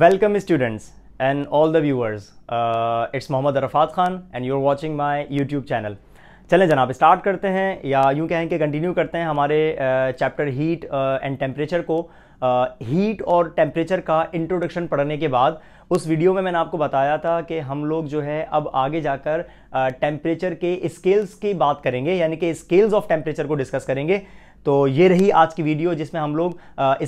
Welcome students and all the viewers it's Mohammad Arafat Khan and you are watching my YouTube channel चलें जनाब start करते हैं या यूँ कहें कि कंटिन्यू करते हैं हमारे चैप्टर हीट एंड टेम्परेचर को हीट uh, और टेम्परेचर का इंट्रोडक्शन पढ़ने के बाद उस वीडियो में मैंने आपको बताया था कि हम लोग जो है अब आगे जाकर टेम्परेचर uh, के स्केल्स की बात करेंगे यानी कि स्केल्स ऑफ टेम्परेचर को डिस्कस करेंगे तो ये रही आज की वीडियो जिसमें हम लोग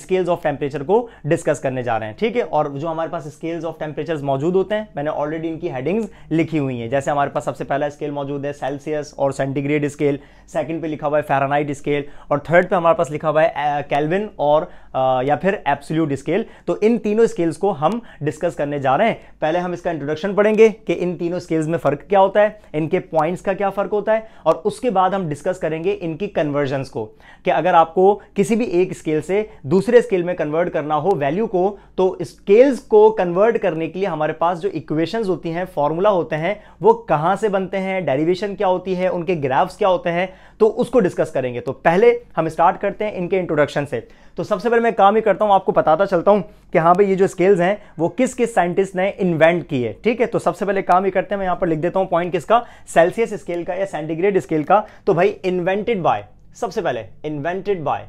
स्केल्स ऑफ टेम्परेचर को डिस्कस करने जा रहे हैं ठीक है और जो हमारे पास स्केल्स ऑफ टेम्परेचर मौजूद होते हैं मैंने ऑलरेडी इनकी हेडिंग्स लिखी हुई हैं जैसे हमारे पास सबसे पहला स्केल मौजूद है सेल्सियस और सेंटीग्रेड स्केल सेकंड पे लिखा हुआ है फेरानाइट स्केल और थर्ड पे हमारे पास लिखा हुआ है कैलविन और आ, या फिर एप्सल्यूट स्केल तो इन तीनों स्केल्स को हम डिस्कस करने जा रहे हैं पहले हम इसका इंट्रोडक्शन पढ़ेंगे कि इन तीनों स्केल्स में फ़र्क क्या होता है इनके पॉइंट्स का क्या फ़र्क होता है और उसके बाद हम डिस्कस करेंगे इनकी कन्वर्जन्स को कि अगर आपको किसी भी एक स्केल से दूसरे स्केल में कन्वर्ट करना हो वैल्यू को तो स्केल्स को कन्वर्ट करने के लिए हमारे पास जो इक्वेशंस होती हैं फॉर्मूला होते हैं वो कहाँ से बनते हैं डेरिवेशन क्या होती है उनके ग्राफ्स क्या होते हैं तो उसको डिस्कस करेंगे तो पहले हम स्टार्ट करते हैं इनके इंट्रोडक्शन से तो सबसे पहले मैं काम ही करता हूं आपको बताता चलता हूं कि हाँ भाई ये जो स्केल्स हैं वो किस किस साइंटिस्ट ने इन्वेंट किए ठीक है तो सबसे पहले काम ही करते हैं मैं यहां पर लिख देता हूं पॉइंट किसका सेल्सियस स्केल का या सेंटीग्रेड स्केल का तो भाई इन्वेंटेड बाय सबसे पहले इन्वेंटेड बाय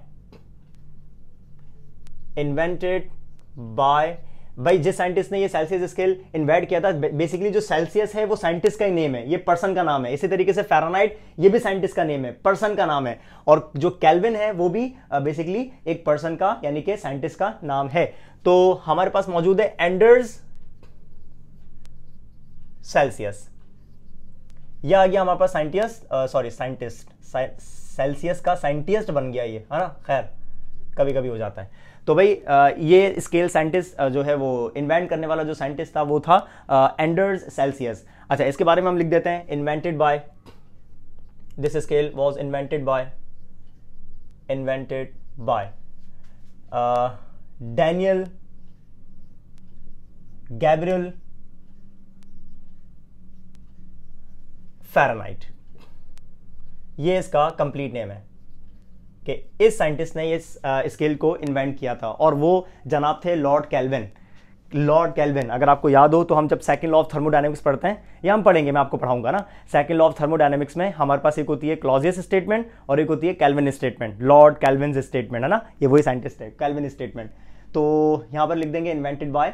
इन्वेंटेड बाय भाई जिस साइंटिस्ट ने ये सेल्सियस स्केल इन्वेंट किया था बेसिकली जो सेल्सियस है वो साइंटिस्ट का ही नेम है ये पर्सन का नाम है इसी तरीके से फेरानाइट ये भी साइंटिस्ट का नेम है पर्सन का नाम है और जो कैलविन है वो भी बेसिकली एक पर्सन का यानी कि साइंटिस्ट का नाम है तो हमारे पास मौजूद है एंडर्स सेल्सियस यह आ गया हमारे पास साइंटिस्ट सॉरी साइंटिस्ट सेल्सियस का साइंटिस्ट बन गया ये है ना खैर कभी कभी हो जाता है तो भाई ये स्केल साइंटिस्ट जो है वो इन्वेंट करने वाला जो साइंटिस्ट था वो था एंडर्स सेल्सियस अच्छा इसके बारे में हम लिख देते हैं invented by this scale was invented by invented by Daniel Gabriel Fahrenheit ये इसका कंप्लीट नेम है कि इस साइंटिस्ट ने इस स्केल को इन्वेंट किया था और वो जनाब थे लॉर्ड कैलविन लॉर्ड कैलविन अगर आपको याद हो तो हम जब सेकंड लॉ ऑफ थर्मोडायनेमिक्स पढ़ते हैं या हम पढ़ेंगे मैं आपको पढ़ाऊंगा ना सेकंड लॉ ऑफ थर्मोडायनेमिक्स में हमारे पास एक होती है क्लॉजियस स्टेटमेंट और एक होती है Kelvin statement Lord Kelvin statement है ना ये वही साइंटिस्ट है कैलविन स्टेटमेंट तो यहां पर लिख देंगे invented by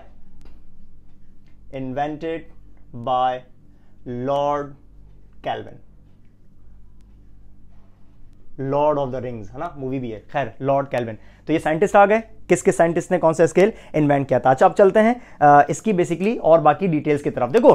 invented by Lord Kelvin Lord of the Rings है ना मूवी भी है खैर लॉर्ड कैलविन तो ये साइंटिस्ट आ गए किस किस साइंटिस्ट ने कौन सा स्केल इन्वेंट किया था अच्छा अब चलते हैं इसकी बेसिकली और बाकी डिटेल्स की तरफ देखो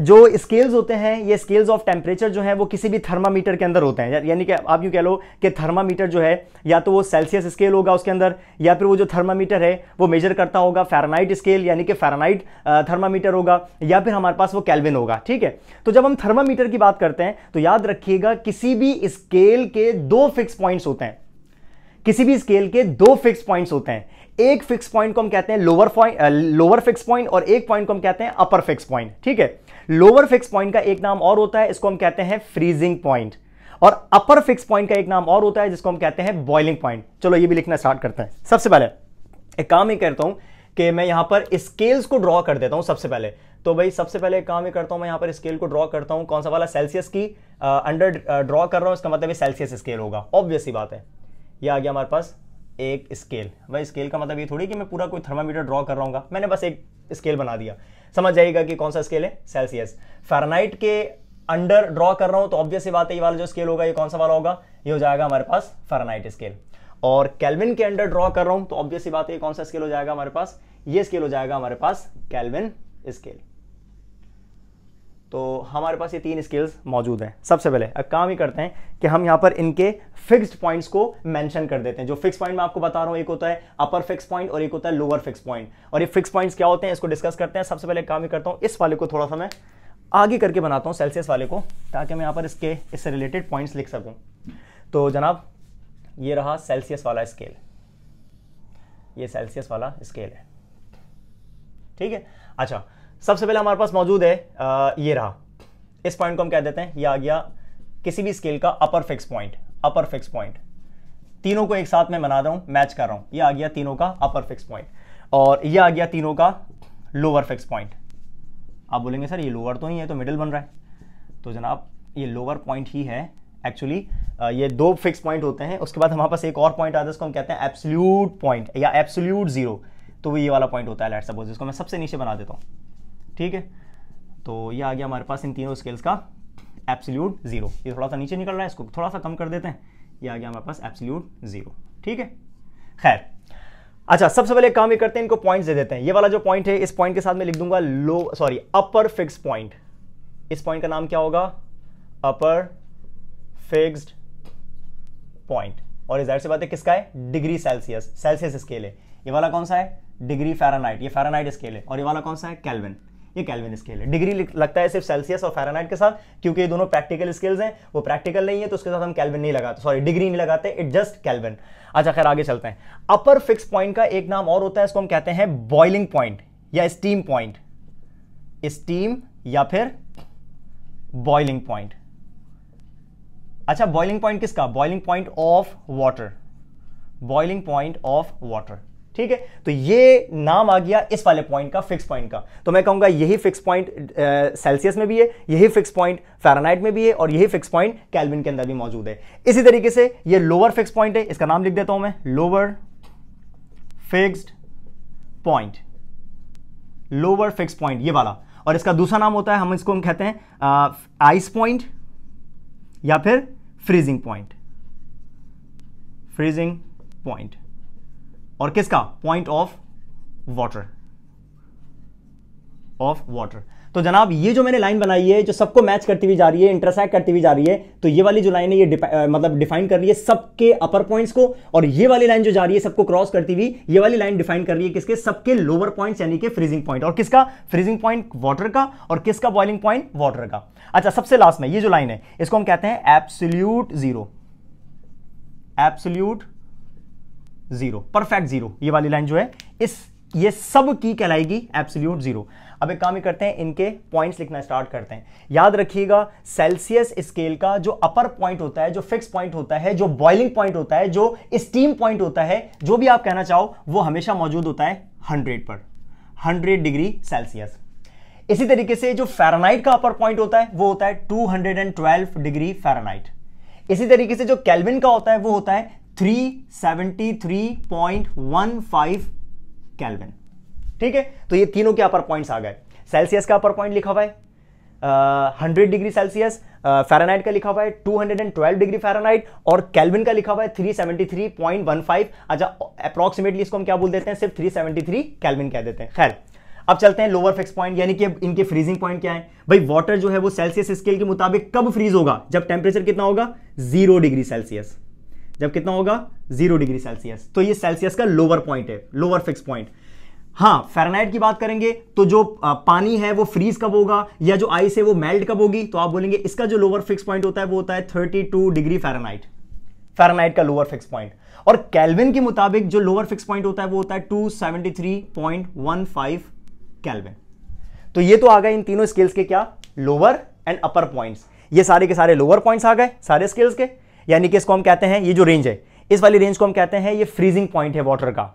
जो स्केल्स होते हैं ये स्केल्स ऑफ टेम्परेचर जो है वो किसी भी थर्मामीटर के अंदर होते हैं यानी कि आप यूँ कह लो कि थर्मामीटर जो है या तो वो सेल्सियस स्केल होगा उसके अंदर या फिर वो जो थर्मामीटर है वो मेजर करता होगा फेरानाइट स्केल यानी कि फेरानाइट थर्मामीटर होगा या फिर हमारे पास वो कैलविन होगा ठीक है तो जब हम थर्मामीटर की बात करते हैं तो याद रखिएगा किसी भी स्केल के दो फिक्स पॉइंट्स होते हैं किसी भी स्केल के दो फिक्स पॉइंट्स होते हैं एक फिक्स पॉइंट को हम कहते हैं lower point lower fix point और एक पॉइंट को हम कहते हैं अपर फिक्स पॉइंट ठीक है लोअर फिक्स पॉइंट का एक नाम और होता है इसको हम कहते हैं फ्रीजिंग पॉइंट और अपर फिक्स पॉइंट का एक नाम और होता है जिसको हम कहते हैं बॉइलिंग पॉइंट चलो ये भी लिखना स्टार्ट करते हैं सबसे पहले एक काम ही करता हूं कि मैं यहां पर स्केल्स को ड्रॉ कर देता हूं सबसे पहले तो भाई सबसे पहले काम ही करता हूं मैं यहां पर स्केल को ड्रॉ करता हूं कौन सा वाला सेल्सियस की अंडर ड्रॉ कर रहा हूं इसका मतलब सेल्सियस स्केल होगा ऑब्वियस ही बात है यह आ गया हमारे पास एक स्केल भाई स्केल का मतलब ये थोड़ी कि मैं पूरा कोई थर्मामीटर ड्रॉ कर रहा हूँ मैंने बस एक स्केल बना दिया समझ जाएगा कि कौन सा स्केल है सेल्सियस फारनाइट के अंडर ड्रॉ कर रहा हूँ तो ऑब्वियस ये बात है ये वाला जो स्केल होगा ये कौन सा वाला होगा ये हो जाएगा हमारे पास फारनाइट स्केल और कैलविन के अंडर ड्रॉ कर रहा हूँ तो ऑब्वियस ये बात है कौन सा स्केल हो जाएगा हमारे पास ये स्केल हो जाएगा हमारे पास कैलविन स्केल तो हमारे पास ये तीन स्किल्स मौजूद हैं सबसे पहले अब काम ही करते हैं कि हम यहाँ पर इनके फिक्स्ड पॉइंट्स को मेंशन कर देते हैं जो फिक्स पॉइंट मैं आपको बता रहा हूँ एक होता है अपर फिक्स पॉइंट और एक होता है लोअर फिक्स पॉइंट और ये फिक्स पॉइंट्स क्या होते हैं इसको डिस्कस करते हैं सबसे पहले काम ही करता हूँ इस वाले को थोड़ा सा मैं आगे करके बनाता हूँ सेल्सियस वाले को ताकि मैं यहाँ पर इसके इससे रिलेटेड पॉइंट्स लिख सकूँ तो जनाब ये रहा सेल्सियस वाला स्केल ये सेल्सियस वाला स्केल है ठीक है अच्छा सबसे पहले हमारे पास मौजूद है आ, ये रहा इस पॉइंट को हम कह देते हैं ये आ गया किसी भी स्केल का upper fix point upper fix point तीनों को एक साथ में बना रहा हूं मैच कर रहा हूं ये आ गया तीनों का अपर फिक्स पॉइंट और ये आ गया तीनों का लोअर फिक्स पॉइंट आप बोलेंगे सर ये लोअर तो नहीं है तो मिडिल बन रहा है तो जनाब ये लोअर पॉइंट ही है एक्चुअली ये दो फिक्स पॉइंट होते हैं उसके बाद हमारे पास एक और पॉइंट आता है उसको हम कहते हैं एप्सल्यूट पॉइंट या एप्सल्यूट जीरो तो वो ये वाला पॉइंट होता है लेट सपोज इसको मैं सबसे नीचे बना देता हूँ ठीक है तो ये आ गया हमारे पास इन तीनों स्केल्स का एप्सल्यूट ज़ीरो ये थोड़ा सा नीचे निकल रहा है इसको थोड़ा सा कम कर देते हैं ये आ गया हमारे पास एप्सल्यूट ज़ीरो ठीक है खैर अच्छा सबसे पहले काम ये करते हैं इनको पॉइंट दे देते हैं ये वाला जो पॉइंट है इस पॉइंट के साथ मैं लिख दूंगा low sorry upper fix point इस पॉइंट का नाम क्या होगा अपर फिक्स्ड पॉइंट और जाहिर से बात है किसका है डिग्री सेल्सियस सेल्सियस स्केल है ये वाला कौन सा है डिग्री फेरानाइट ये फेरानाइट स्केल है और ये वाला कौन सा है कैलविन ये कैलविन स्केल है डिग्री लगता है सिर्फ सेल्सियस और फेरानाइट के साथ क्योंकि ये दोनों प्रैक्टिकल स्केल्स हैं वो प्रैक्टिकल नहीं है तो उसके साथ हम कैलविन नहीं लगाते सॉरी डिग्री नहीं लगाते इट जस्ट कैलविन अच्छा खैर आगे चलते हैं अपर फिक्स पॉइंट का एक नाम और होता है इसको हम कहते हैं बॉइलिंग पॉइंट या स्टीम पॉइंट स्टीम या फिर बॉइलिंग पॉइंट अच्छा बॉइलिंग पॉइंट किसका boiling point of water boiling point of water ठीक है तो ये नाम आ गया इस वाले पॉइंट का फिक्स पॉइंट का तो मैं कहूंगा यही फिक्स पॉइंट सेल्सियस में भी है यही फिक्स पॉइंट फेरानाइट में भी है और यही फिक्स पॉइंट कैलविन के अंदर भी मौजूद है इसी तरीके से ये लोअर फिक्स पॉइंट है इसका नाम लिख देता हूं मैं lower fixed point lower fix point ये वाला और इसका दूसरा नाम होता है हम इसको हम कहते हैं आइस पॉइंट या फिर फ्रीजिंग पॉइंट फ्रीजिंग पॉइंट और किसका point of water of water तो जनाब ये जो मैंने लाइन बनाई है जो सबको मैच करती हुई जा रही है इंटरसेक्ट करती हुई जा रही है तो ये वाली जो लाइन है ये आ, मतलब डिफाइन कर रही है सबके अपर पॉइंट्स को और ये वाली लाइन जो जा रही है सबको क्रॉस करती हुई ये वाली लाइन डिफाइन कर रही है किसके सबके लोअर पॉइंट्स यानी कि फ्रीजिंग पॉइंट और किसका फ्रीजिंग पॉइंट वाटर का और किसका बॉइलिंग पॉइंट वाटर का अच्छा सबसे लास्ट में ये जो लाइन है इसको हम कहते हैं absolute zero absolute zero perfect zero ये वाली लाइन जो है इस ये सब की कहलाएगी एब्सोल्यूट जीरो अब एक काम ही करते हैं इनके पॉइंट्स लिखना स्टार्ट करते हैं याद रखिएगा सेल्सियस स्केल का जो अपर पॉइंट होता है जो फिक्स पॉइंट होता है जो बॉइलिंग पॉइंट होता है जो स्टीम पॉइंट होता है जो भी आप कहना चाहो वो हमेशा मौजूद होता है हंड्रेड पर हंड्रेड डिग्री सेल्सियस इसी तरीके से जो फेरानाइट का अपर पॉइंट होता है वो होता है टू डिग्री फेरानाइट इसी तरीके से जो कैलविन का होता है वो होता है 373.15 केल्विन ठीक है तो ये तीनों के अपर पॉइंट्स आ गए सेल्सियस का अपर पॉइंट लिखा हुआ है हंड्रेड डिग्री सेल्सियस फेरानाइट का लिखा हुआ है 212 डिग्री फेरानाइट और कैलविन का लिखा हुआ है 373.15 अच्छा अप्रॉक्सीमेटली इसको हम क्या बोल देते हैं सिर्फ 373 कैलविन कह देते हैं खैर अब चलते हैं लोअर फिक्स पॉइंट यानी कि इनके फ्रीजिंग पॉइंट क्या है भाई वाटर जो है वो सेल्सियस स्केल के मुताबिक कब फ्रीज होगा जब टेम्परेचर कितना होगा जीरो डिग्री सेल्सियस जब कितना होगा जीरो डिग्री सेल्सियस तो ये सेल्सियस का लोअर पॉइंट है लोअर फिक्स पॉइंट हाँ फेरानाइट की बात करेंगे तो जो पानी है वो फ्रीज कब होगा या जो आइस है वो मेल्ट कब होगी तो आप बोलेंगे इसका जो लोअर फिक्स पॉइंट होता है वो होता है 32 डिग्री फेरानाइट फेरनाइट का लोअर फिक्स पॉइंट और कैलविन के मुताबिक जो लोअर फिक्स पॉइंट होता है वो होता है 273.15 कैलविन तो ये तो आ गए इन तीनों स्केल्स के क्या लोअर एंड अपर पॉइंट्स ये सारे के सारे लोअर पॉइंट्स आ गए सारे स्केल्स के यानी कि इसको हम कहते हैं ये जो रेंज है इस वाली रेंज को हम कहते हैं ये फ्रीजिंग पॉइंट है वाटर का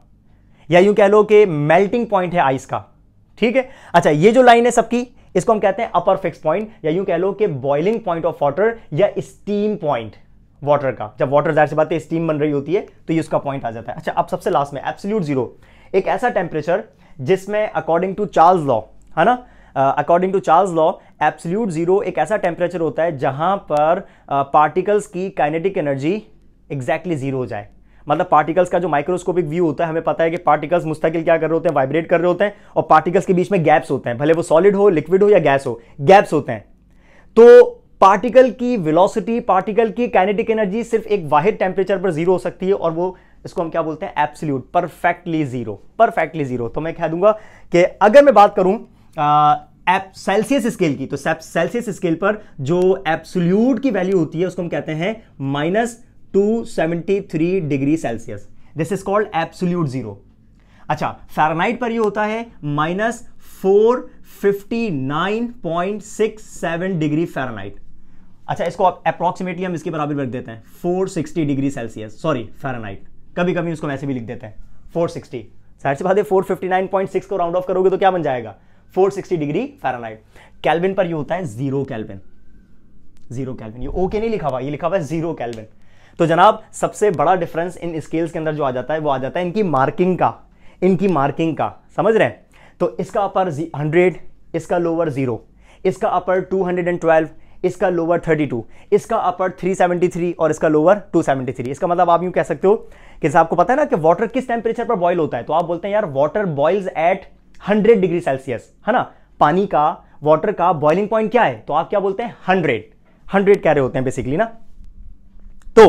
या यूं कह लो कि मेल्टिंग पॉइंट है आइस का ठीक है अच्छा ये जो लाइन है सबकी इसको हम कहते हैं अपर फिक्स पॉइंट या यूं कह लो कि बॉइलिंग पॉइंट ऑफ वाटर या स्टीम पॉइंट वाटर का जब वाटर जाहिर सी बात है स्टीम बन रही होती है तो ये उसका पॉइंट आ जाता है अच्छा अब सबसे लास्ट में एब्सोल्यूट जीरो एक ऐसा टेम्परेचर जिसमें अकॉर्डिंग टू चार्ल्स लॉ है ना according to Charles law absolute zero एक ऐसा टेम्परेचर होता है जहां पर पार्टिकल्स की काइनेटिक एनर्जी एग्जैक्टली जीरो हो जाए मतलब पार्टिकल्स का जो माइक्रोस्कोपिक व्यू होता है हमें पता है कि पार्टिकल्स मुस्तकिल क्या कर रहे होते हैं वाइब्रेट कर रहे होते हैं और पार्टिकल्स के बीच में गैप्स होते हैं भले वो सॉलिड हो लिक्विड हो या गैस हो गैप्स होते हैं तो पार्टिकल की वेलोसिटी पार्टिकल की काइनेटिक एनर्जी सिर्फ एक वाहिद टेम्परेचर पर जीरो हो सकती है और वो इसको हम क्या बोलते हैं absolute perfectly zero perfectly zero तो मैं कह दूंगा कि अगर मैं बात करूं एप सेल्सियस स्केल की तो सेल्सियस स्केल पर जो एप्सोल्यूट की वैल्यू होती है उसको हम कहते हैं minus two seventy three degree Celsius this is called absolute zero अच्छा फैरनाइट पर ये होता है minus four fifty nine point six seven degree Fahrenheit अच्छा इसको आप अप्रॉक्सीमेटली हम इसके बराबर रख देते हैं four sixty degree Celsius sorry Fahrenheit कभी कभी उसको वैसे भी लिख देते हैं फोर सिक्सटी जाहिर सी बात पॉइंट सिक्स को राउंड ऑफ करोगे तो क्या बन जाएगा 460 डिग्री फैरानाइट कैलविन पर ये होता है जीरो कैलविन जीरो कैलविन ये ओके नहीं लिखा हुआ ये लिखा हुआ है जीरो कैलविन तो जनाब सबसे बड़ा डिफरेंस इन स्केल्स के अंदर जो आ जाता है वो आ जाता है इनकी मार्किंग का इनकी मार्किंग का समझ रहे हैं तो इसका अपर 100 इसका लोअर जीरो इसका अपर 212 इसका लोअर 32, इसका अपर 373 और इसका लोअर 273. इसका मतलब आप यूं कह सकते हो कि आपको पता है ना कि वाटर किस टेम्परेचर पर बॉयल होता है तो आप बोलते हैं यार water boils at hundred degree Celsius है ना पानी का वाटर का बॉइलिंग पॉइंट क्या है तो आप क्या बोलते हैं हंड्रेड हंड्रेड कह रहे होते हैं बेसिकली ना तो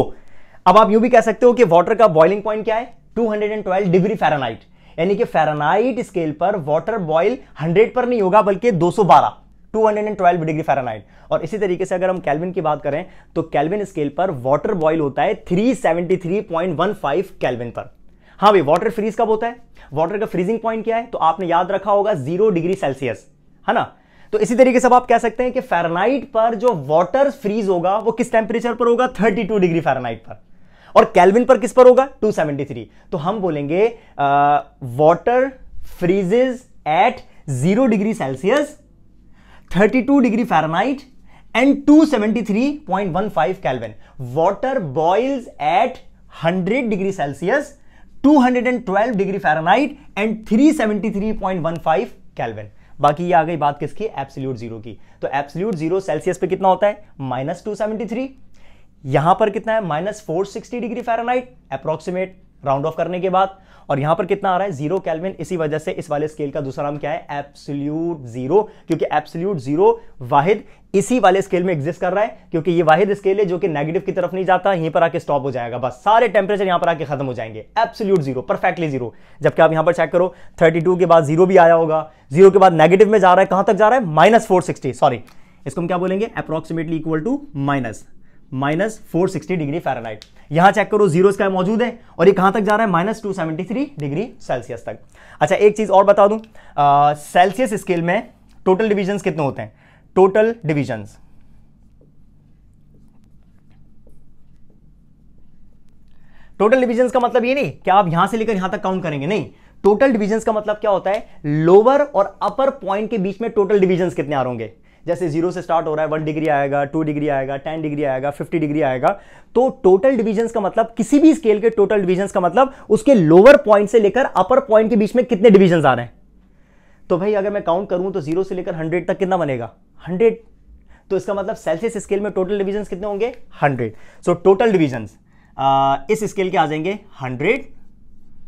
अब आप यू भी कह सकते हो कि वाटर का बॉइलिंग पॉइंट क्या है 212 डिग्री फेरानाइट यानी कि फेरानाइट स्केल पर वाटर बॉइल 100 पर नहीं होगा बल्कि 212 212 डिग्री फ़ारेनहाइट और इसी तरीके से अगर हम कैलविन की बात करें तो कैलविन स्केल पर वाटर बॉइल होता है 373.15 कैलविन पर हाँ भाई वाटर फ्रीज कब होता है वाटर का फ्रीजिंग पॉइंट क्या है तो आपने याद रखा होगा जीरो डिग्री सेल्सियस है ना तो इसी तरीके से आप कह सकते हैं कि फेरनाइट पर जो वाटर फ्रीज होगा वो किस टेम्परेचर पर होगा थर्टी डिग्री फेरनाइट पर और कैलविन पर किस पर होगा 273 तो हम बोलेंगे water freezes at zero degree Celsius 32 degree Fahrenheit and 273.15 Kelvin water boils at 100 degree Celsius 212 degree Fahrenheit and 373.15 Kelvin बाकी ये आ गई बात किसकी एब्सोल्यूट जीरो की तो एब्सोल्यूट जीरो सेल्सियस पे कितना होता है माइनस टू यहां पर कितना है minus four sixty degree Fahrenheit approximate round off करने के बाद और यहां पर कितना आ रहा है जीरो कैलविन इसी वजह से इस वाले स्केल का दूसरा नाम क्या है एप्सल्यूट जीरो क्योंकि एप्सल्यूट जीरो वाहिद इसी वाले स्केल में एग्जिस्ट कर रहा है क्योंकि ये वाहिद स्केल है जो कि नेगेटिव की तरफ नहीं जाता यहीं पर आके स्टॉप हो जाएगा बस सारे टेम्परेचर यहां पर आके खत्म हो जाएंगे एप्सल्यूट जीरो परफेक्टली जीरो जबकि आप यहां पर चेक करो थर्टी के बाद जीरो भी आया होगा जीरो के बाद नेगेटिव में जा रहा है कहां तक जा रहा है माइनस सॉरी इसको हम क्या बोलेंगे approximately equal to minus minus four sixty degree Fahrenheit यहां चेक करो जीरो इसका मौजूद है और ये कहां तक जा रहा है minus two seventy three degree Celsius तक अच्छा एक चीज़ और बता दू सेल्सियस स्केल में टोटल डिविजन कितने होते हैं टोटल डिविजन टोटल डिविजन का मतलब ये नहीं कि आप यहां से लेकर यहां तक काउंट करेंगे नहीं टोटल डिविजन का मतलब क्या होता है लोअर और अपर पॉइंट के बीच में टोटल डिविजन कितने आ रहे होंगे जैसे जीरो से स्टार्ट हो रहा है वन डिग्री आएगा टू डिग्री आएगा टेन डिग्री आएगा फिफ्टी डिग्री आएगा तो टोटल डिविजन का मतलब किसी भी स्केल के टोटल डिविजन का मतलब उसके लोअर पॉइंट से लेकर अपर पॉइंट के बीच में कितने डिविजन आ रहे हैं तो भाई अगर मैं काउंट करूं तो जीरो से लेकर हंड्रेड तक कितना बनेगा हंड्रेड तो इसका मतलब सेल्सियस स्केल में टोटल डिविजन्स कितने होंगे हंड्रेड सो टोटल डिविजन इस स्केल के आ जाएंगे हंड्रेड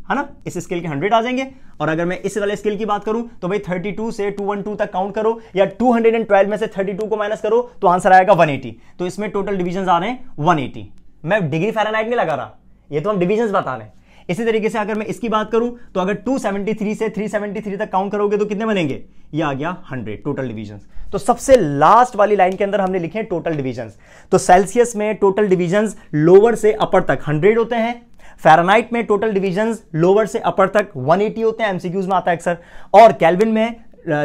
है ना इस स्केल के 100 आ जाएंगे और अगर मैं इस वाले स्केल की बात करूं तो भाई 32 से 212 तक काउंट करो या 212 में से 32 को माइनस करो तो आंसर आएगा 180 तो इसमें टोटल डिवीजन आ रहे हैं 180 मैं डिग्री फारेनहाइट नहीं लगा रहा ये तो हम डिविजन बता रहे हैं इसी तरीके से अगर मैं इसकी बात करूं तो अगर 273 से 373 तक काउंट करोगे तो कितने बनेंगे ये आ गया 100 टोटल डिविजन तो सबसे लास्ट वाली लाइन के अंदर हमने लिखे टोटल डिविजन तो सेल्सियस में टोटल डिविजन लोअर से अपर तक 100 होते हैं फेरानाइट में टोटल डिवीजन लोअर से अपर तक 180 होते हैं एमसीक्यूज में आता है अक्सर और कैलविन में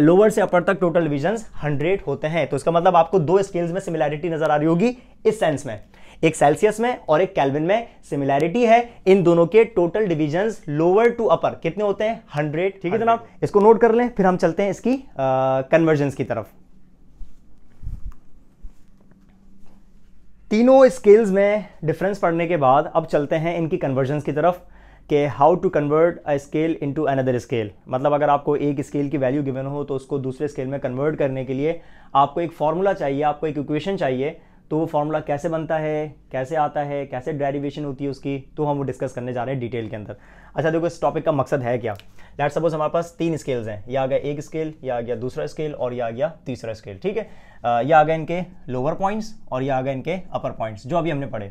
लोअर से अपर तक टोटल डिविजन 100 होते हैं तो इसका मतलब आपको दो स्केल्स में सिमिलैरिटी नजर आ रही होगी इस सेंस में एक सेल्सियस में और एक कैलविन में सिमिलैरिटी है इन दोनों के total division lower to upper कितने होते हैं हंड्रेड ठीक है जनाब इसको नोट कर लें फिर हम चलते हैं इसकी कन्वर्जेंस की तरफ तीनों स्केल्स में डिफरेंस पढ़ने के बाद अब चलते हैं इनकी कन्वर्जन्स की तरफ कि how to convert a scale into another scale मतलब अगर आपको एक स्केल की वैल्यू गिवन हो तो उसको दूसरे स्केल में कन्वर्ट करने के लिए आपको एक फार्मूला चाहिए आपको एक इक्वेशन चाहिए तो वो फार्मूला कैसे बनता है कैसे आता है कैसे डेरिवेशन होती है उसकी तो हम वो डिस्कस करने जा रहे हैं डिटेल के अंदर अच्छा देखो इस टॉपिक का मकसद है क्या लेट सपोज हमारे पास तीन स्केल्स हैं यह आ गया एक स्केल यह आ गया दूसरा स्केल और यह आ गया तीसरा स्केल ठीक है या आ गया इनके लोअर पॉइंट्स और यह आ गया इनके अपर पॉइंट्स जो अभी हमने पढ़े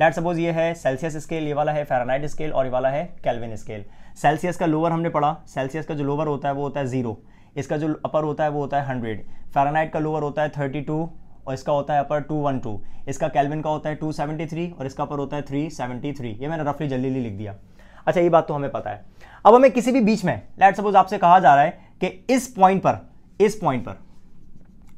लेट सपोज ये है सेल्सियस स्केल ये वाला है फेरानाइट स्केल और ये वाला है कैलविन स्केल सेल्सियस का लोअर हमने पढ़ा सेल्सियस का जो लोअर होता है वो होता है जीरो इसका जो अपर होता है वो होता है हंड्रेड फेरानाइट का लोअर होता है थर्टी टू और इसका होता है अपर टू वन टू इसका कैलविन का होता है टू सेवेंटी थ्री और इसका अपर होता है थ्री सेवेंटी थ्री ये मैंने रफली जल्दी लिख दिया अच्छा ये बात तो हमें पता है अब हमें किसी भी बीच में लेट सपोज आपसे कहा जा रहा है कि इस पॉइंट पर इस पॉइंट पर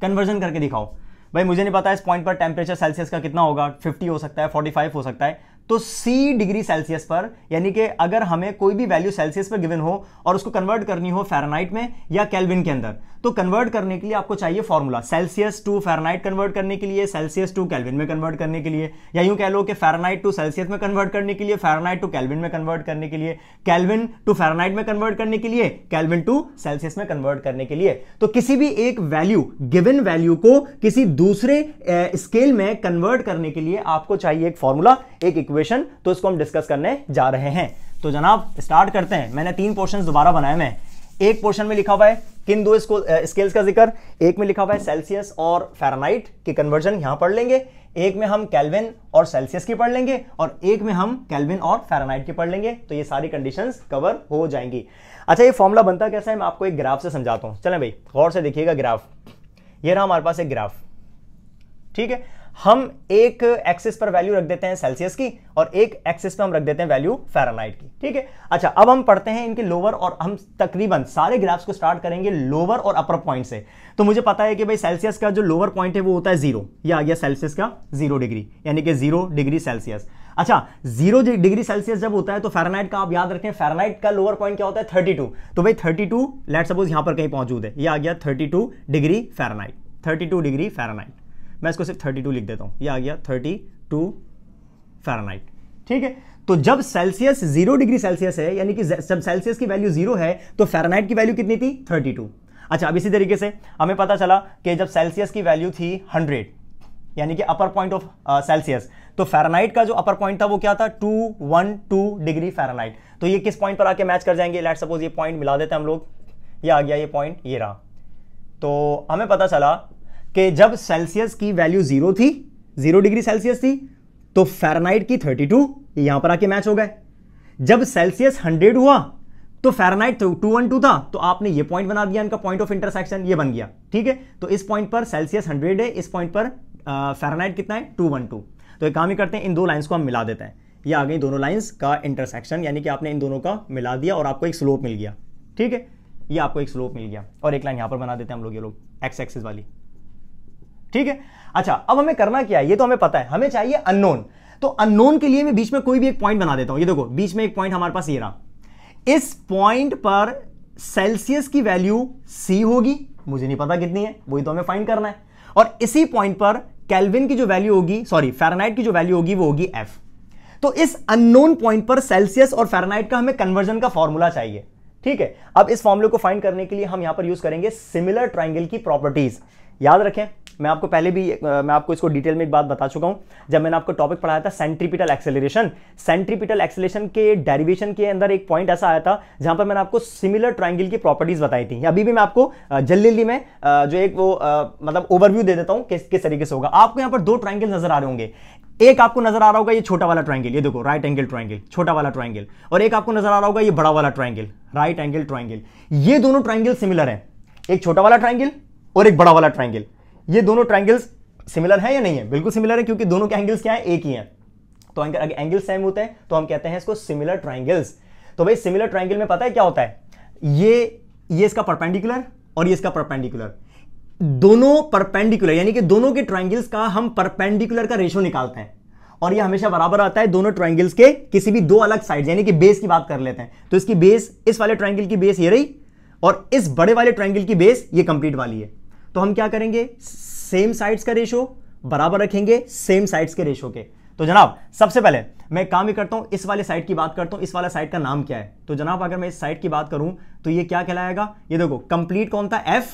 कन्वर्जन करके दिखाओ भाई मुझे नहीं पता इस पॉइंट पर टेम्परेचर सेल्सियस का कितना होगा 50 हो सकता है 45 हो सकता है तो सी डिग्री सेल्सियस पर यानी कि अगर हमें कोई भी वैल्यू सेल्सियस पर गिवन हो और उसको कन्वर्ट करनी हो फेरानाइट में या कैलविन के अंदर तो कन्वर्ट करने के लिए आपको चाहिए formula Celsius to Fahrenheit convert करने के लिए सेल्सियस टू कैलविन में कन्वर्ट करने के लिए या यूं कह लो कि फेरानाइट टू सेल्सियस में कन्वर्ट करने के लिए फेरानाइट टू कैलविन में कन्वर्ट करने के लिए कैलविन टू फेरानाइट में कन्वर्ट करने के लिए कैलविन टू सेल्सियस में कन्वर्ट करने के लिए तो किसी भी एक वैल्यू गिवन वैल्यू को किसी दूसरे स्केल में कन्वर्ट करने के लिए आपको चाहिए एक फॉर्मूला एक इक्वेशन इक्वेशन तो इसको हम डिस्कस करने जा रहे हैं तो जनाब स्टार्ट करते हैं मैंने तीन पोर्शन दोबारा बनाए मैं एक पोर्शन में लिखा हुआ है किन दो इसको स्केल्स का जिक्र एक में लिखा हुआ है सेल्सियस और फेरानाइट के कन्वर्जन यहां पढ़ लेंगे एक में हम कैलविन और सेल्सियस की पढ़ लेंगे और एक में हम कैलविन और फेरानाइट की पढ़ लेंगे तो ये सारी कंडीशंस कवर हो जाएंगी अच्छा ये फॉर्मूला बनता कैसा है मैं आपको एक ग्राफ से समझाता हूं चले भाई गौर से देखिएगा ग्राफ ये रहा हमारे पास एक ग्राफ ठीक है हम एक एक्सिस पर वैल्यू रख देते हैं सेल्सियस की और एक एक्सिस पर हम रख देते हैं वैल्यू फेरानाइट की ठीक है अच्छा अब हम पढ़ते हैं इनके लोअर और हम तकरीबन सारे ग्राफ्स को स्टार्ट करेंगे लोअर और अपर पॉइंट से तो मुझे पता है कि भाई सेल्सियस का जो लोअर पॉइंट है वो होता है जीरो आ गया सेल्सियस का जीरो डिग्री यानी कि जीरो डिग्री सेल्सियस अच्छा जीरो डिग्री सेल्सियस जब होता है तो फेरानाइट का आप याद रखें फेरानाइट का लोअर पॉइंट क्या होता है थर्टी तो भाई टू लेट सपोज यहां पर कहीं मौजूद है यह आ गया thirty degree Fahrenheit thirty degree Fahrenheit मैं इसको सिर्फ थर्टी टू लिख देता हूँ ये आ गया थर्टी टू फ़ारेनहाइट ठीक है तो जब सेल्सियस जीरो डिग्री सेल्सियस है यानी कि जब सेल्सियस की वैल्यू जीरो है तो फेरानाइट की वैल्यू कितनी थी थर्टी टू अच्छा अब इसी तरीके से हमें पता चला कि जब सेल्सियस की वैल्यू थी हंड्रेड यानी कि अपर पॉइंट ऑफ सेल्सियस तो फेरानाइट का जो अपर पॉइंट था वो क्या था two one two degree Fahrenheit तो ये किस पॉइंट पर आके मैच कर जाएंगे लेट सपोज ये पॉइंट मिला देते हैं हम लोग ये आ गया ये पॉइंट ये रहा तो हमें पता चला कि जब सेल्सियस की वैल्यू जीरो थी जीरो डिग्री सेल्सियस थी तो फेरानाइट की 32 यहां पर आके मैच हो गए जब सेल्सियस 100 हुआ तो फेरानाइट टू वन टू था तो आपने ये पॉइंट बना दिया इनका पॉइंट ऑफ इंटरसेक्शन ये बन गया ठीक है तो इस पॉइंट पर सेल्सियस हंड्रेड है इस पॉइंट पर फेरानाइट कितना है टू वन टू तो एक काम ही करते हैं इन दो लाइन्स को हम मिला देते हैं ये आ गई दोनों लाइन्स का इंटरसेक्शन यानी कि आपने इन दोनों का मिला दिया और आपको एक स्लोप मिल गया ठीक है ये आपको एक स्लोप मिल गया और एक लाइन यहां पर बना देते हैं हम लोग ये लोग एक्स एक्सिस वाली ठीक है अच्छा अब हमें करना क्या है ये तो हमें पता है हमें चाहिए अननोन तो अननोन के लिए मैं बीच में कोई भी एक पॉइंट बना देता हूं ये देखो बीच में एक पॉइंट हमारे पास ये रहा इस पॉइंट पर सेल्सियस की वैल्यू सी होगी मुझे नहीं पता कितनी है वही तो हमें फाइंड करना है और इसी पॉइंट पर कैलविन की जो वैल्यू होगी सॉरी फेरानाइट की जो वैल्यू होगी वो होगी एफ तो इस अननोन पॉइंट पर सेल्सियस और फेरानाइट का हमें कन्वर्जन का फॉर्मूला चाहिए ठीक है अब इस फॉर्मूले को फाइंड करने के लिए हम यहां पर यूज करेंगे सिमिलर ट्राइंगल की प्रॉपर्टीज याद रखें मैं आपको पहले भी मैं आपको इसको डिटेल में एक बात बता चुका हूं जब मैंने आपको टॉपिक पढ़ाया था सेंट्रीपिटल एक्सेलरेशन सेंट्रीपिटल एक्सेलरेशन के डेरिवेशन के अंदर एक पॉइंट ऐसा आया था जहां पर मैंने आपको सिमिलर ट्राइंगल की प्रॉपर्टीज बताई थी अभी भी मैं आपको जल्दी जल्दी में जो एक वो मतलब ओवरव्यू दे देता हूँ किस किस तरीके से होगा आपको यहाँ पर दो ट्राइंगल नजर आ रहे होंगे एक आपको नजर आ रहा होगा ये छोटा वाला ट्राइंगल ये देखो राइट एंगल ट्राइंगल छोटा वाला ट्राइंगल और एक आपको नजर आ रहा होगा ये बड़ा वाला ट्राइंगल राइट एंगल ट्राइंगल ये दोनों ट्राइंगल सिमिलर है एक छोटा वाला ट्राइंगल और एक बड़ा वाला ट्राइंगल ये दोनों ट्राइंगल्स सिमिलर है या नहीं है बिल्कुल सिमिलर है क्योंकि दोनों के एंगल्स क्या है एक ही है तो अगर एंगल सेम होते हैं तो हम कहते हैं इसको सिमिलर ट्राइंगल्स तो भाई सिमिलर ट्राइंगल में पता है क्या होता है ये ये इसका परपेंडिकुलर और ये इसका परपेंडिकुलर दोनों परपेंडिकुलर यानी कि दोनों के ट्राइंगल्स का हम परपेंडिकुलर का रेशो निकालते हैं और ये हमेशा बराबर आता है दोनों ट्राइंगल्स के किसी भी दो अलग साइड यानी कि बेस की बात कर लेते हैं तो इसकी बेस इस वाले ट्राइंगल की बेस ये रही और इस बड़े वाले ट्राइंगल की बेस ये कंप्लीट वाली है तो हम क्या करेंगे सेम साइड्स का रेशो बराबर रखेंगे सेम साइड्स के रेशो के तो जनाब सबसे पहले मैं काम ही करता हूं इस वाले साइड की बात करता हूं इस वाला साइड का नाम क्या है तो जनाब अगर मैं इस साइड की बात करूं तो ये क्या कहलाएगा ये देखो कंप्लीट कौन था एफ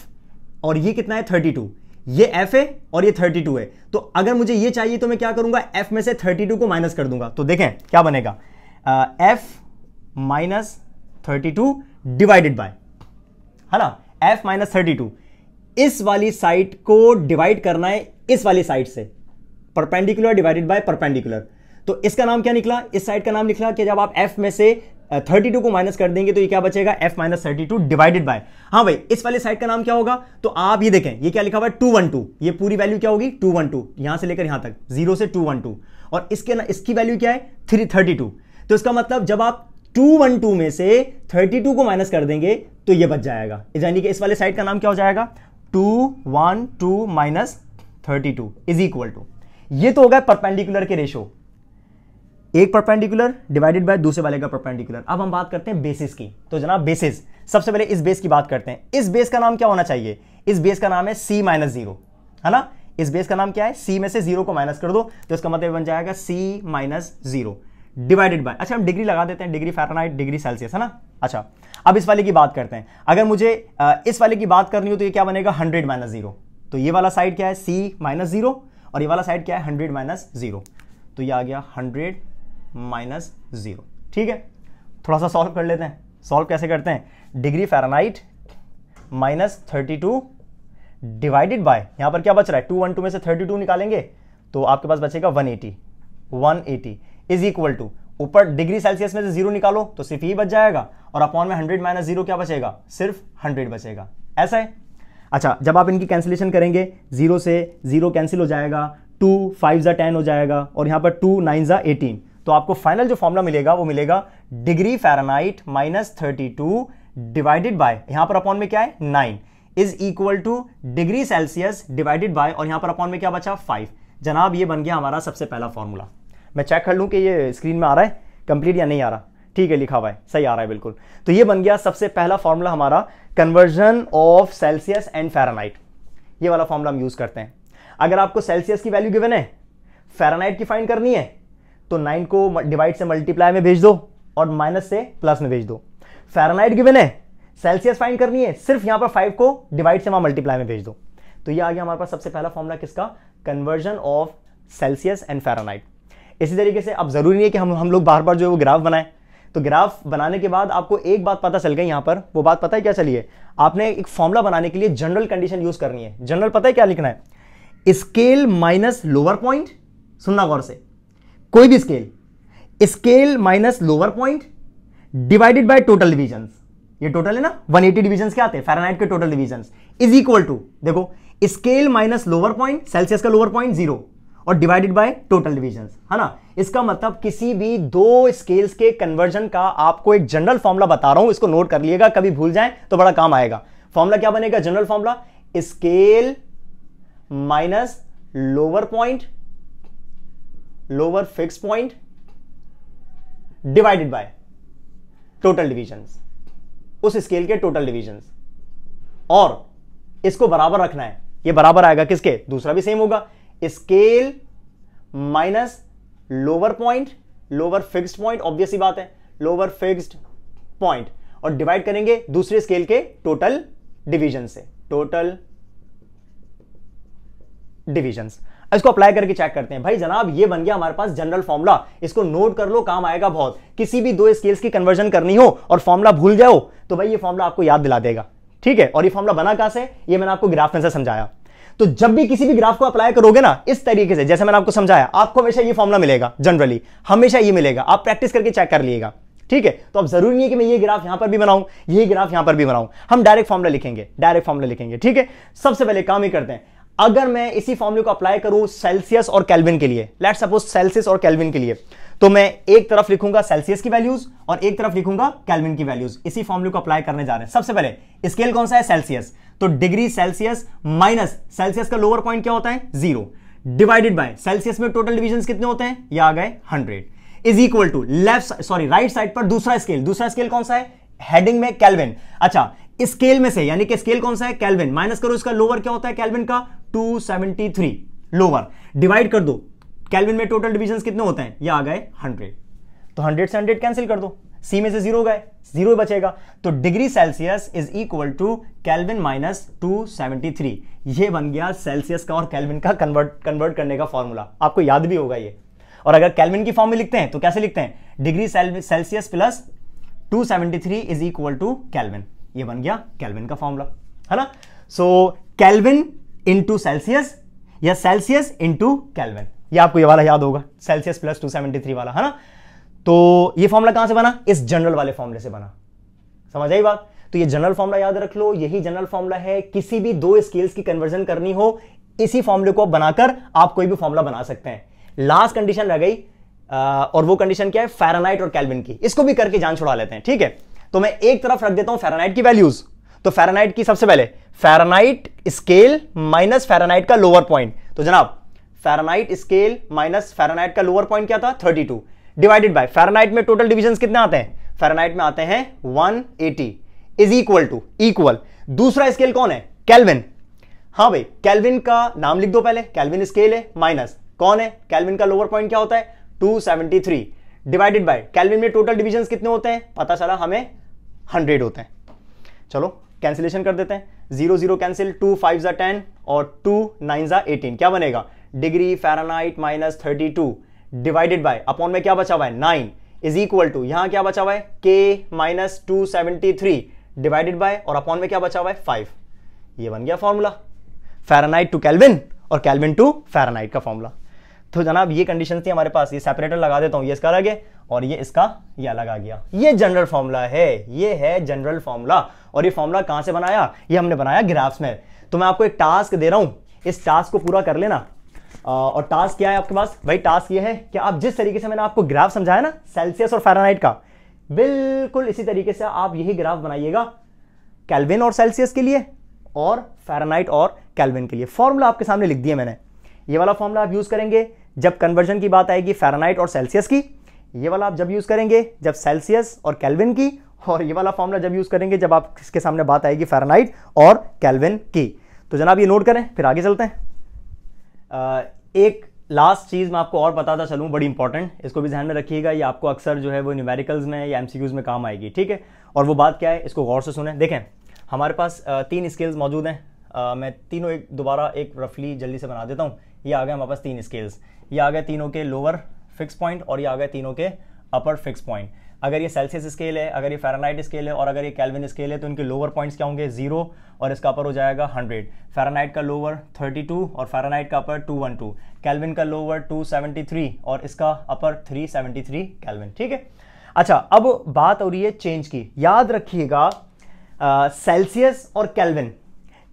और ये कितना है थर्टी टू ये एफ है और ये थर्टी टू है तो अगर मुझे ये चाहिए तो मैं क्या करूंगा एफ में से थर्टी टू को माइनस कर दूंगा तो देखें क्या बनेगा F minus thirty two divided by है ना एफ माइनस थर्टी टू इस वाली साइड को डिवाइड करना है इस वाली साइड से परपेंडिकुलर डिवाइडेड बाय परपेंडिकुलर तो इसका नाम क्या निकला इस साइड का नाम निकला कि जब आप एफ में से 32 को माइनस कर देंगे तो ये क्या बचेगा F minus thirty two divided by हाँ भाई इस वाली साइड का नाम क्या होगा तो आप ये देखें ये क्या लिखा हुआ है टू वन टू ये पूरी वैल्यू क्या होगी टू वन टू यहां से लेकर यहां तक जीरो से टू वन टू और इसके ना इसकी वैल्यू क्या है थ्री थर्टी टू तो इसका मतलब जब आप टू वन टू में से थर्टी टू को माइनस कर देंगे तो ये बच जाएगा यानी कि इस वाले साइड का नाम क्या हो जाएगा two one two minus thirty two is equal to ये तो हो गया परपेंडिकुलर के रेशो एक परपेंडिकुलर डिवाइडेड बाय दूसरे वाले का परपेंडिकुलर अब हम बात करते हैं बेसिस की तो जनाब बेसिस सबसे पहले इस बेस की बात करते हैं इस बेस का नाम क्या होना चाहिए इस बेस का नाम है सी माइनस जीरो है ना इस बेस का नाम क्या है सी में से जीरो को माइनस कर दो तो इसका मतलब बन जाएगा C minus zero divided by अच्छा हम डिग्री लगा देते हैं डिग्री फेरनाइट डिग्री सेल्सियस है ना अच्छा अब इस वाले की बात करते हैं अगर मुझे इस वाले की बात करनी हो तो ये क्या बनेगा हंड्रेड माइनस जीरो तो ये वाला साइड क्या है सी माइनस जीरो और ये वाला साइड क्या है हंड्रेड माइनस जीरो तो ये आ गया हंड्रेड माइनस जीरो ठीक है थोड़ा सा सॉल्व कर लेते हैं सॉल्व कैसे करते हैं degree Fahrenheit minus thirty two divided by यहाँ पर क्या बच रहा है टू वन टू में से थर्टी टू निकालेंगे तो आपके पास बचेगा one eighty one eighty is equal to ऊपर डिग्री सेल्सियस में से जीरो निकालो तो सिर्फ ही बच जाएगा और अपॉन में हंड्रेड माइनस जीरो क्या बचेगा सिर्फ हंड्रेड बचेगा ऐसा है अच्छा जब आप इनकी कैंसिलेशन करेंगे जीरो से जीरो कैंसिल हो जाएगा टू फाइव ज़ा टेन हो जाएगा और यहां पर टू नाइन ज़ा एटीन तो आपको फाइनल जो फॉर्मूला मिलेगा वो मिलेगा degree Fahrenheit minus thirty two divided by यहां पर अपॉन में क्या है nine is equal to degree Celsius divided by और यहां पर अपॉन में क्या बचा फाइव जनाब ये बन गया हमारा सबसे पहला फॉर्मूला मैं चेक कर लूँ कि ये स्क्रीन में आ रहा है कंप्लीट या नहीं आ रहा ठीक है लिखा हुआ है सही आ रहा है बिल्कुल तो ये बन गया सबसे पहला फॉर्मूला हमारा conversion of Celsius and Fahrenheit ये वाला फॉर्मूला हम यूज़ करते हैं अगर आपको सेल्सियस की वैल्यू गिवन है फेरानाइट की फाइंड करनी है तो नाइन को डिवाइड से मल्टीप्लाई में भेज दो और माइनस से प्लस में भेज दो फेरानाइट गिवन है सेल्सियस फाइंड करनी है सिर्फ यहाँ पर फाइव को डिवाइड से वहाँ मल्टीप्लाई में भेज दो तो ये आ गया हमारे पास सबसे पहला फॉर्मूला किसका conversion of Celsius and Fahrenheit इसी तरीके से अब ज़रूरी नहीं है कि हम हम लोग बार बार जो है वो ग्राफ बनाएं तो ग्राफ बनाने के बाद आपको एक बात पता चल गई यहाँ पर वो बात पता है क्या चलिए आपने एक फॉर्मूला बनाने के लिए जनरल कंडीशन यूज़ करनी है जनरल पता है क्या लिखना है स्केल माइनस लोअर पॉइंट सुनना गौर से कोई भी scale scale minus lower point divided by total division ये टोटल है ना 180 एटी डिविजन क्या आते हैं फेरानाइट के total division is equal to देखो scale minus lower point Celsius का लोअर पॉइंट जीरो और डिवाइडेड बाय टोटल डिविजन है ना इसका मतलब किसी भी दो स्केल्स के कन्वर्जन का आपको एक जनरल फॉर्मूला बता रहा हूं इसको नोट कर लिएगा कभी भूल जाए तो बड़ा काम आएगा फॉर्मूला क्या बनेगा general formula scale minus lower point lower fix point divided by total division उस स्केल के टोटल डिविजन और इसको बराबर रखना है ये बराबर आएगा किसके दूसरा भी सेम होगा scale minus lower point lower fixed point obvious ही बात है लोअर फिक्स्ड पॉइंट और डिवाइड करेंगे दूसरे स्केल के टोटल डिवीजन से टोटल डिवीजन इसको अप्लाई करके चेक करते हैं भाई जनाब ये बन गया हमारे पास जनरल फॉर्मूला इसको नोट कर लो काम आएगा बहुत किसी भी दो स्केल्स की कन्वर्जन करनी हो और फॉर्मुला भूल जाओ तो भाई ये फॉर्मुला आपको याद दिला देगा ठीक है और ये फॉर्मुला बना कहां से ये मैंने आपको ग्राफ में से समझाया तो जब भी किसी भी ग्राफ को अप्लाई करोगे ना इस तरीके से जैसे मैंने आपको समझाया आपको हमेशा ये फॉर्मुला मिलेगा जनरली हमेशा ये मिलेगा आप प्रैक्टिस करके चेक कर लिएगा ठीक है तो अब जरूरी नहीं है कि मैं ये ग्राफ यहां पर भी बनाऊं ये ग्राफ यहां पर भी बनाऊं हम डायरेक्ट फॉर्मुला लिखेंगे डायरेक्ट फॉर्मुला लिखेंगे ठीक है सबसे पहले काम ही करते हैं अगर मैं इसी फॉर्मुले को अप्लाई करूं सेल्सियस और कैलविन के लिए लेट सपोज सेल्सियस और कैलविन के लिए तो मैं एक तरफ लिखूंगा सेल्सियस की वैल्यूज और एक तरफ लिखूंगा कैलविन की वैल्यूज इसी फॉर्मुले को अप्लाई करने जा रहे हैं सबसे पहले स्केल कौन सा है सेल्सियस तो डिग्री सेल्सियस माइनस सेल्सियस का लोअर पॉइंट क्या होता है जीरो डिवाइडेड बाय सेल्सियस में टोटल डिविजन कितने होते हैं ये आ गए hundred is equal to left sorry right side पर दूसरा स्केल दूसरा स्केल कौन सा है हेडिंग में कैलविन अच्छा स्केल में से यानी कि स्केल कौन सा है कैलविन माइनस करो इसका लोअर क्या होता है कैलविन का 273 लोअर डिवाइड कर दो कैलविन में टोटल डिविजन कितने होते हैं ये आ गए 100 तो 100 से 100 कैंसिल कर दो सी में से जीरो गए जीरो बचेगा तो degree Celsius is equal to Kelvin minus two seventy three यह बन गया सेल्सियस का और कैलविन का कन्वर्ट कन्वर्ट करने का फॉर्मूला आपको याद भी होगा ये और अगर कैलविन की फॉर्म में लिखते हैं तो कैसे लिखते हैं degree Celsius plus two seventy three is equal to Kelvin यह बन गया कैलविन का फॉर्मूला है ना सो कैलविन इंटू सेल्सियस या सेल्सियस इंटू कैलविन ये आपको ये वाला याद होगा Celsius plus two seventy three वाला है ना तो ये फॉर्मूला कहां से बना इस जनरल वाले फॉर्मूले से बना समझ आई बात तो ये जनरल फॉर्मूला याद रख लो यही जनरल फॉर्मूला है किसी भी दो स्केल्स की कन्वर्जन करनी हो इसी फॉर्मूले को बनाकर आप कोई भी फॉर्मूला बना सकते हैं लास्ट कंडीशन रह गई और वो कंडीशन क्या है फेरानाइट और कैलविन की इसको भी करके जान छुड़ा लेते हैं ठीक है तो मैं एक तरफ रख देता हूं फेरानाइट की वैल्यूज तो फेरानाइट की सबसे पहले फेरानाइट स्केल माइनस फेरानाइट का लोअर पॉइंट तो जनाब फेरानाइट स्केल माइनस फेरानाइट का लोअर पॉइंट क्या था टू डिवाइडेड बाय फेरानाइट में टोटल डिविजन कितने आते हैं फेरानाइट में आते हैं one eighty is equal to equal दूसरा स्केल कौन है कैलविन हाँ भाई कैलविन का नाम लिख दो पहले कैलविन स्केल है माइनस कौन है कैलविन का लोअर पॉइंट क्या होता है 273 डिवाइडेड बाय कैलविन में टोटल डिविजन कितने होते हैं पता चला हमें हंड्रेड होते हैं चलो कैंसिलेशन कर देते हैं zero zero cancel two five जा टेन और टू नाइन जा एटीन क्या बनेगा degree Fahrenheit minus thirty two divided by upon में क्या बचा हुआ है नाइन इज इक्वल टू यहां क्या बचा हुआ है के minus two seventy three divided by और अपॉन में क्या बचा हुआ है फाइव ये बन गया फॉर्मूला फेरानाइट टू कैलविन और कैलविन टू फेरानाइट का फॉर्मूला तो जनाब ये कंडीशन थी हमारे पास ये सेपरेटर लगा देता हूं ये इसका अलग है और ये इसका ये अलग आ गया ये जनरल फॉर्मूला है ये है जनरल फॉर्मूला और ये फॉर्मूला कहां से बनाया ये हमने बनाया ग्राफ्स में तो मैं आपको एक टास्क दे रहा हूं इस टास्क को पूरा कर लेना और टास्क क्या है आपके पास भाई टास्क ये है कि आप जिस तरीके से मैंने आपको ग्राफ समझाया ना सेल्सियस और फेरानाइट का बिल्कुल इसी तरीके से आप यही ग्राफ बनाइएगा कैलविन और सेल्सियस के लिए और फेरानाइट और कैलविन के लिए फॉर्मूला आपके सामने लिख दिया मैंने ये वाला फॉर्मूला आप यूज़ करेंगे जब कन्वर्जन की बात आएगी फेरानाइट और सेल्सियस की ये वाला आप जब यूज़ करेंगे जब सेल्सियस और कैलविन की और ये वाला फॉर्मूला जब यूज़ करेंगे जब आप इसके सामने बात आएगी फेरानाइट और कैलविन की तो जनाब ये नोट करें फिर आगे चलते हैं एक लास्ट चीज़ मैं आपको और बताता चलूँ बड़ी इंपॉर्टेंट इसको भी ध्यान में रखिएगा ये आपको अक्सर जो है वो न्यूमेरिकल्स में या एमसीक्यूज़ में काम आएगी ठीक है और वो बात क्या है इसको गौर से सुने देखें हमारे पास तीन स्केल्स मौजूद हैं मैं तीनों एक दोबारा एक रफली जल्दी से बना देता हूँ ये आ गए हमारे पास तीन स्केल्स ये आ गए तीनों के लोअर फिक्स पॉइंट और ये आ गए तीनों के अपर फिक्स पॉइंट अगर ये सेल्सियस स्केल है अगर ये फेरानाइट स्केल है और अगर ये कैलविन स्केल है तो इनके लोअर पॉइंट्स क्या होंगे जीरो और इसका अपर हो जाएगा हंड्रेड फेरानाइट का लोअर थर्टी टू और फेरानाइट का upper two one two Kelvin का लोअर टू सेवेंटी थ्री और इसका upper three seventy three Kelvin ठीक है अच्छा अब बात हो रही है चेंज की याद रखिएगा सेल्सियस और कैलविन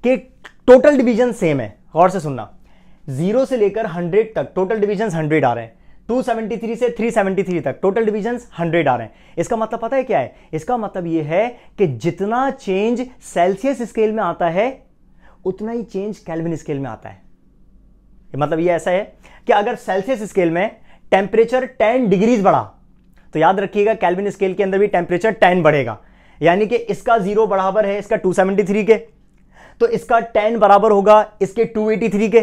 के टोटल डिवीजन सेम है गौर से सुनना जीरो से लेकर हंड्रेड तक टोटल डिवीजन हंड्रेड आ रहे हैं 273 से 373 तक टोटल डिवीजन 100 आ रहे हैं इसका मतलब पता है क्या है इसका मतलब यह है कि जितना चेंज सेल्सियस स्केल में आता है उतना ही चेंज कैलविन स्केल में आता है मतलब ये ऐसा है कि अगर सेल्सियस स्केल में टेम्परेचर 10 डिग्रीज बढ़ा तो याद रखिएगा कैलविन स्केल के अंदर भी टेम्परेचर 10 बढ़ेगा यानी कि इसका जीरो बराबर है इसका 273 के तो इसका 10 बराबर होगा इसके 283 के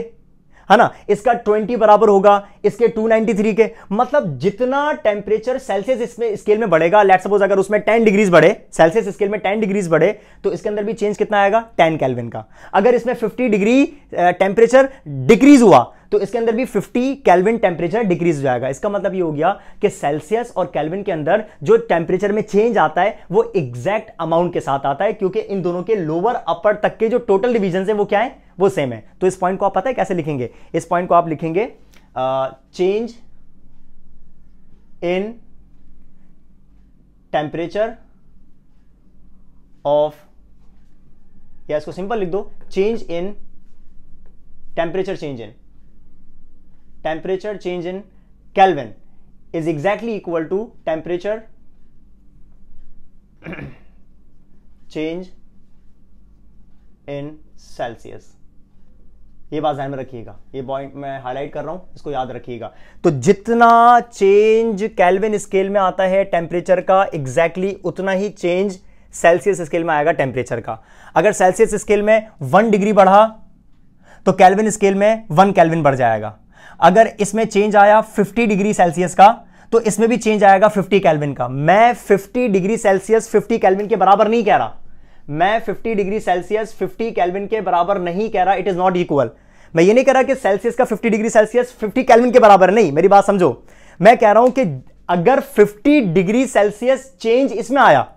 है ना इसका 20 बराबर होगा इसके 293 के मतलब जितना टेम्परेचर सेल्सियस इसमें स्केल में बढ़ेगा लेट सपोज अगर उसमें 10 डिग्रीज बढ़े सेल्सियस स्केल में 10 डिग्रीज बढ़े तो इसके अंदर भी चेंज कितना आएगा 10 कैलविन का अगर इसमें 50 डिग्री टेम्परेचर डिक्रीज हुआ तो इसके अंदर भी 50 कैलविन टेम्परेचर डिक्रीज हो जाएगा इसका मतलब ये हो गया कि सेल्सियस और कैलविन के अंदर जो टेम्परेचर में चेंज आता है वो एग्जैक्ट अमाउंट के साथ आता है क्योंकि इन दोनों के लोअर अपर तक के जो टोटल डिविजन है वो क्या है वो सेम है तो इस पॉइंट को आप पता है कैसे लिखेंगे इस पॉइंट को आप लिखेंगे चेंज इन टेम्परेचर ऑफ या इसको सिंपल लिख दो change in temperature change in temperature change in Kelvin is exactly equal to temperature change in Celsius. ये बात ध्यान में रखिएगा ये पॉइंट मैं हाईलाइट कर रहा हूं इसको याद रखिएगा तो जितना चेंज कैलविन स्केल में आता है टेम्परेचर का एग्जैक्टली exactly उतना ही चेंज सेल्सियस स्केल में आएगा टेम्परेचर का अगर सेल्सियस स्केल में वन डिग्री बढ़ा तो कैलविन स्केल में वन कैलविन बढ़ जाएगा अगर इसमें चेंज आया 50 डिग्री सेल्सियस का तो इसमें भी चेंज आएगा 50 कैलविन का मैं 50 डिग्री सेल्सियस 50 कैलविन के बराबर नहीं कह रहा मैं 50 डिग्री सेल्सियस 50 कैलविन के बराबर नहीं कह रहा इट इज नॉट इक्वल मैं ये नहीं कह रहा कि सेल्सियस का 50 डिग्री सेल्सियस 50 कैलविन के बराबर नहीं मेरी बात समझो मैं कह रहा हूं कि अगर 50 डिग्री सेल्सियस चेंज इसमें आया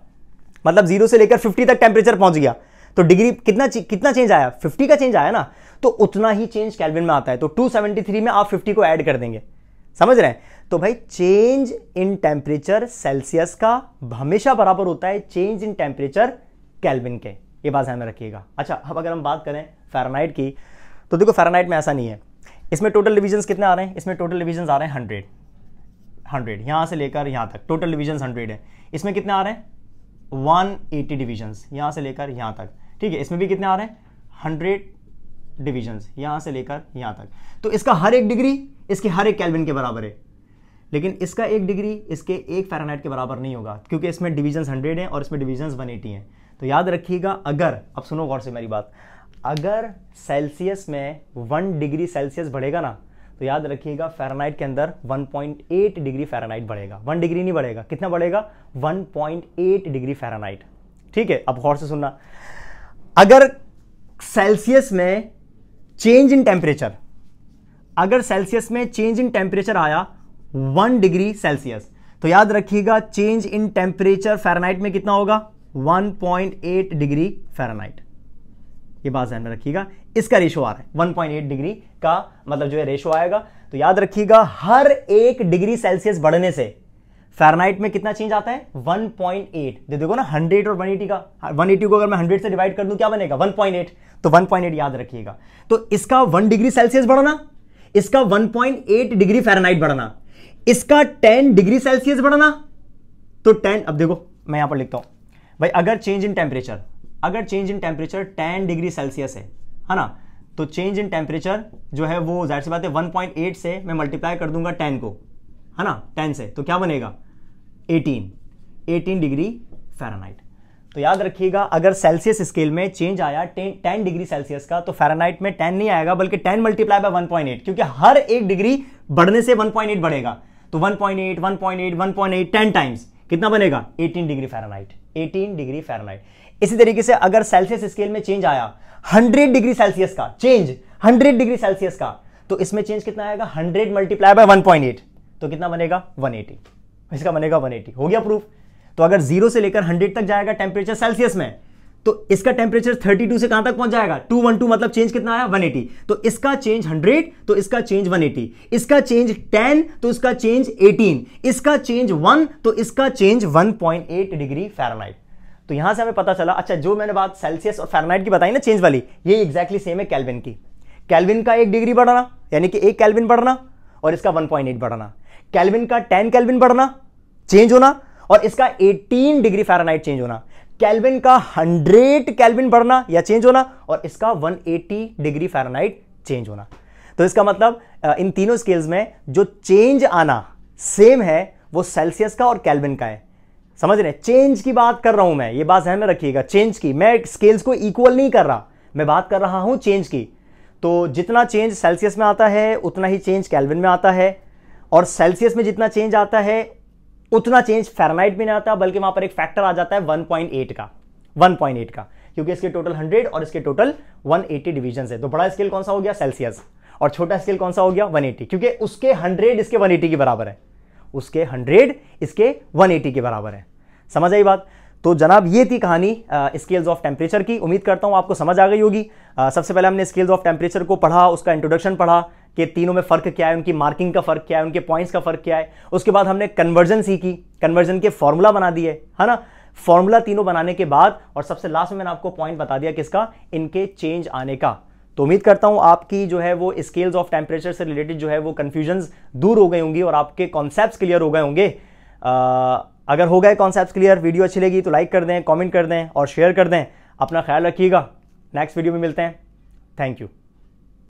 मतलब जीरो से लेकर 50 तक टेम्परेचर पहुंच गया तो डिग्री कितना कितना चेंज आया 50 का चेंज आया ना तो उतना ही चेंज कैलविन में आता है तो 273 में आप 50 को ऐड कर देंगे समझ रहे हैं तो भाई चेंज इन टेम्परेचर सेल्सियस का हमेशा बराबर होता है चेंज इन टेम्परेचर कैलविन के ये बात ध्यान में रखिएगा अच्छा अब अगर हम बात करें फेरानाइट की तो देखो फेरानाइट में ऐसा नहीं है इसमें टोटल डिविजन कितने आ रहे हैं इसमें टोटल डिविजन आ रहे हैं हंड्रेड हंड्रेड यहां से लेकर यहां तक टोटल डिविजन हंड्रेड है इसमें कितने आ रहे हैं वन एटी डिविजन यहां से लेकर यहां तक ठीक है इसमें भी कितने आ रहे हैं हंड्रेड डिविजन्स यहां से लेकर यहां तक तो इसका हर एक डिग्री इसके हर एक कैलविन के बराबर है लेकिन इसका एक डिग्री इसके एक फेरानाइट के बराबर नहीं होगा क्योंकि इसमें डिवीजन्स हंड्रेड हैं और इसमें डिवीजन्स वन एटी हैं तो याद रखिएगा अगर अब सुनो गौर से मेरी बात अगर सेल्सियस में वन डिग्री सेल्सियस बढ़ेगा ना तो याद रखिएगा फेरानाइट के अंदर 1.8 डिग्री फेरानाइट बढ़ेगा वन डिग्री नहीं बढ़ेगा कितना बढ़ेगा 1.8 डिग्री फेरानाइट ठीक है अब गौर से सुनना अगर सेल्सियस में चेंज इन टेम्परेचर अगर सेल्सियस में चेंज इन टेम्परेचर आया वन डिग्री सेल्सियस तो याद रखिएगा चेंज इन टेम्परेचर फेरानाइट में कितना होगा 1.8 डिग्री फेरानाइट ये बात ध्यान में रखिएगा इसका रेशो आ रहा है 1.8 डिग्री का मतलब जो है रेशो आएगा तो याद रखिएगा हर एक डिग्री सेल्सियस बढ़ने से फेरानाइट में कितना चेंज आता है 1.8 दे देखो ना 100 और 180 का 180 हाँ, को अगर मैं 100 से डिवाइड कर दूं क्या बनेगा 1.8 तो 1.8 याद रखिएगा तो इसका 1 डिग्री सेल्सियस बढ़ना इसका 1.8 डिग्री फ़ारेनहाइट बढ़ना इसका 10 डिग्री सेल्सियस बढ़ना तो 10 अब देखो मैं यहां पर लिखता हूं भाई अगर चेंज इन टेम्परेचर अगर change in temperature 10 degree Celsius है है ना तो चेंज इन टेम्परेचर जो है वो जाहिर सी बात है 1.8 से मैं मल्टीप्लाई कर दूंगा टेन को है ना टेन से तो क्या बनेगा एटीन एटीन डिग्री फेरानाइट तो याद रखिएगा अगर सेल्सियस स्केल में चेंज आया टेन डिग्री सेल्सियस का तो फेरानाइट में टेन नहीं आएगा बल्कि टेन मल्टीप्लाई बाय 1.8 क्योंकि हर एक डिग्री बढ़ने से 1.8 बढ़ेगा तो 1.8 1.8 1.8 10 टाइम्स कितना बनेगा 18 डिग्री फेरानाइट 18 डिग्री फेरानाइट इसी तरीके से अगर सेल्सियस स्केल में चेंज आया हंड्रेड डिग्री सेल्सियस का चेंज हंड्रेड डिग्री सेल्सियस का तो इसमें चेंज कितना आएगा हंड्रेड मल्टीप्लाई बाय एट तो कितना बनेगा एटी इसका बनेगा एटी हो गया प्रूफ तो अगर जीरो से लेकर हंड्रेड तक जाएगा टेम्परेचर सेल्सियस में तो इसका टेम्परेचर 32 से कहां तक पहुंच जाएगा 212 मतलब चेंज कितना आया 180 तो इसका चेंज 100 तो इसका चेंज 180 इसका चेंज 10 तो इसका चेंज 18 इसका चेंज 1 तो इसका चेंज 1.8 डिग्री फ़ारेनहाइट तो यहां से हमें पता चला अच्छा जो मैंने बात सेल्सियस और फ़ारेनहाइट की बताई ना चेंज वाली ये एग्जैक्टली सेम है कैलविन की कैलविन का एक डिग्री बढ़ना यानी कि एक कैलविन बढ़ना और इसका 1.8 बढ़ना कैलविन का 10 कैलविन बढ़ना चेंज होना और इसका 18 डिग्री फ़ारेनहाइट चेंज होना कैलविन का 100 कैलविन बढ़ना या चेंज होना और इसका 180 डिग्री फ़ारेनहाइट चेंज होना तो इसका मतलब इन तीनों स्केल्स में जो चेंज आना सेम है वो सेल्सियस का और कैलविन का है समझ रहे चेंज की बात कर रहा हूं मैं ये बात ध्यान में रखिएगा चेंज की मैं स्केल्स को इक्वल नहीं कर रहा मैं बात कर रहा हूं चेंज की तो जितना चेंज सेल्सियस में आता है उतना ही चेंज कैलविन में आता है और सेल्सियस में जितना चेंज आता है उतना चेंज फेरनाइट में नहीं आता बल्कि वहां पर एक फैक्टर आ जाता है 1.8 का 1.8 का क्योंकि इसके टोटल 100 और इसके टोटल 180 डिविजन है तो बड़ा स्केल कौन सा हो गया सेल्सियस और छोटा स्केल कौन सा हो गया 180 क्योंकि उसके 100 इसके 180 के बराबर है उसके 100 इसके 180 के बराबर है समझ आई बात तो जनाब ये थी कहानी स्केल्स ऑफ टेम्परेचर की उम्मीद करता हूँ आपको समझ आ गई होगी सबसे पहले हमने स्केल्स ऑफ टेम्परेचर को पढ़ा उसका इंट्रोडक्शन पढ़ा कि तीनों में फ़र्क क्या है उनकी मार्किंग का फ़र्क क्या है उनके पॉइंट्स का फ़र्क क्या है उसके बाद हमने कन्वर्जन सीखी कन्वर्जन के फॉर्मूला बना दिए है ना फॉर्मूला तीनों बनाने के बाद और सबसे लास्ट में मैंने आपको पॉइंट बता दिया किसका इनके चेंज आने का तो उम्मीद करता हूं आपकी जो है वो स्केल्स ऑफ टेम्परेचर से रिलेटेड जो है वो कन्फ्यूजन दूर हो गई होंगी और आपके कॉन्सेप्ट क्लियर हो गए होंगे अगर हो गए कॉन्सेप्ट क्लियर वीडियो अच्छी लगी तो लाइक कर दें कॉमेंट कर दें और शेयर कर दें अपना ख्याल रखिएगा नेक्स्ट वीडियो में मिलते हैं थैंक यू